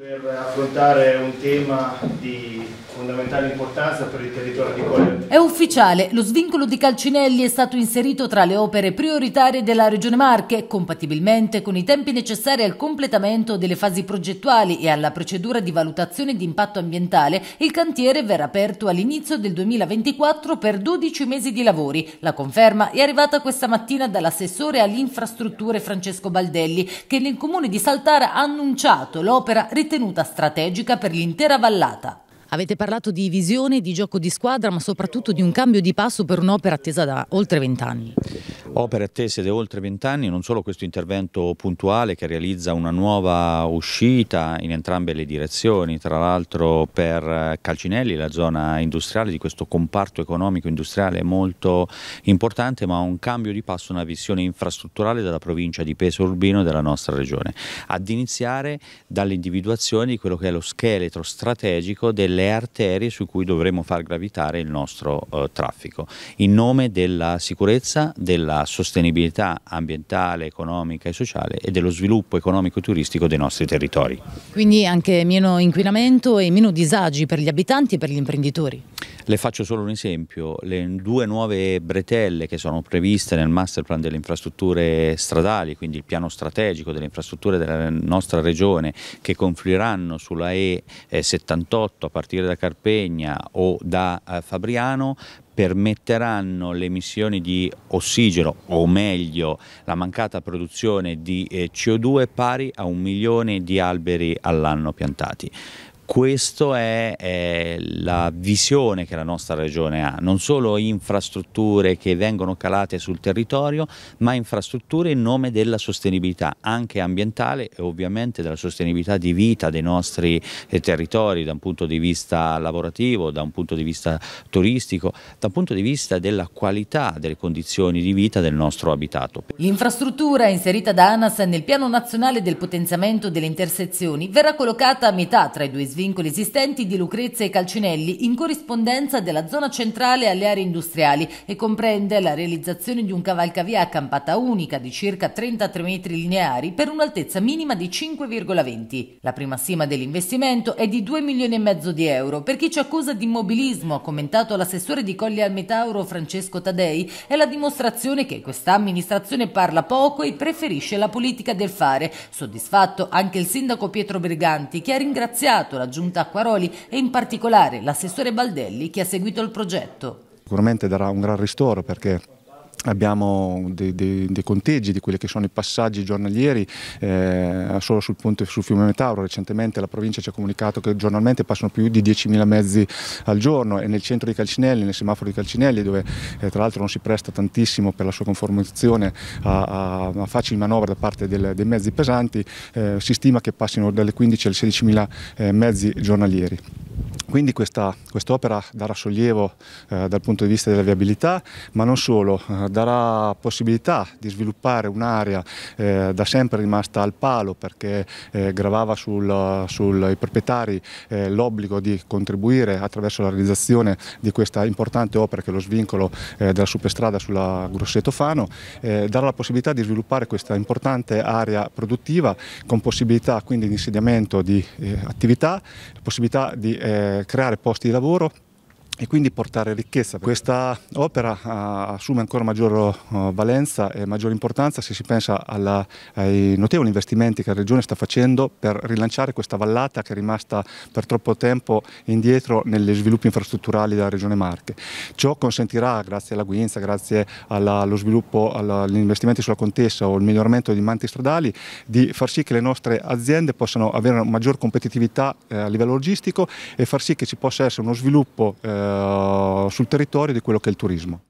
per affrontare un tema di fondamentale importanza per il territorio di Colle. È ufficiale, lo svincolo di Calcinelli è stato inserito tra le opere prioritarie della Regione Marche, compatibilmente con i tempi necessari al completamento delle fasi progettuali e alla procedura di valutazione di impatto ambientale, il cantiere verrà aperto all'inizio del 2024 per 12 mesi di lavori. La conferma è arrivata questa mattina dall'assessore alle infrastrutture Francesco Baldelli, che nel comune di Saltara ha annunciato l'opera ritenuta strategica per l'intera vallata. Avete parlato di visione, di gioco di squadra, ma soprattutto di un cambio di passo per un'opera attesa da oltre vent'anni. Opere attese da oltre vent'anni, non solo questo intervento puntuale che realizza una nuova uscita in entrambe le direzioni, tra l'altro per Calcinelli, la zona industriale di questo comparto economico industriale molto importante, ma un cambio di passo, una visione infrastrutturale della provincia di Peso Urbino e della nostra regione, ad iniziare dall'individuazione di quello che è lo scheletro strategico delle arterie su cui dovremo far gravitare il nostro eh, traffico, in nome della sicurezza, della sostenibilità ambientale, economica e sociale e dello sviluppo economico e turistico dei nostri territori. Quindi anche meno inquinamento e meno disagi per gli abitanti e per gli imprenditori? Le faccio solo un esempio, le due nuove bretelle che sono previste nel master plan delle infrastrutture stradali, quindi il piano strategico delle infrastrutture della nostra regione che confluiranno sulla E78 eh, a partire da Carpegna o da eh, Fabriano, permetteranno le emissioni di ossigeno o meglio la mancata produzione di eh, CO2 pari a un milione di alberi all'anno piantati questa è, è, la visione che la nostra regione ha, non solo infrastrutture che vengono calate sul territorio, ma infrastrutture in nome della sostenibilità, anche ambientale e ovviamente della sostenibilità di vita dei nostri eh, territori da un punto di vista lavorativo, da un punto di vista turistico, da un punto di vista della qualità delle condizioni di vita del nostro abitato. L'infrastruttura inserita da ANAS nel piano nazionale del potenziamento delle intersezioni verrà collocata a metà tra i due sviluppi svincoli esistenti di Lucrezia e Calcinelli in corrispondenza della zona centrale alle aree industriali e comprende la realizzazione di un cavalcavia a campata unica di circa 33 metri lineari per un'altezza minima di 5,20. La prima stima dell'investimento è di 2 milioni e mezzo di euro. Per chi ci accusa di immobilismo, ha commentato l'assessore di Colli al Metauro Francesco Tadei, è la dimostrazione che questa amministrazione parla poco e preferisce la politica del fare. Soddisfatto anche il sindaco Pietro Briganti che ha ringraziato la giunta Acquaroli e in particolare l'assessore Baldelli che ha seguito il progetto. Sicuramente darà un gran ristoro perché abbiamo dei, dei, dei, conteggi di quelli che sono i passaggi giornalieri eh, solo sul ponte sul fiume Metauro recentemente la provincia ci ha comunicato che giornalmente passano più di 10.000 mezzi al giorno e nel centro di Calcinelli, nel semaforo di Calcinelli dove eh, tra l'altro non si presta tantissimo per la sua conformazione a, a, a facili manovre da parte del, dei mezzi pesanti eh, si stima che passino dalle 15.000 alle 16.000 mezzi giornalieri. Quindi quest'opera darà sollievo eh, dal punto di vista della viabilità, ma non solo, eh, darà possibilità di sviluppare un'area eh, da sempre rimasta al palo perché eh, gravava sui proprietari eh, l'obbligo di contribuire attraverso la realizzazione di questa importante opera che è lo svincolo eh, della superstrada sulla Grosseto Fano, darà la possibilità di sviluppare questa importante area produttiva con possibilità quindi di insediamento di attività, possibilità di eh, creare posti di lavoro e quindi portare ricchezza. Questa opera ah, assume ancora maggior oh, valenza e maggior importanza se si pensa alla, ai notevoli investimenti che la Regione sta facendo per rilanciare questa vallata che è rimasta per troppo tempo indietro negli sviluppi infrastrutturali della Regione Marche. Ciò consentirà, grazie alla Guinza, grazie alla, allo sviluppo, agli investimenti sulla contessa o il miglioramento dei manti stradali, di far sì che le nostre aziende possano avere una maggior competitività eh, a livello logistico e far sì che ci possa essere uno sviluppo eh, eh, sul territorio di quello che è il turismo.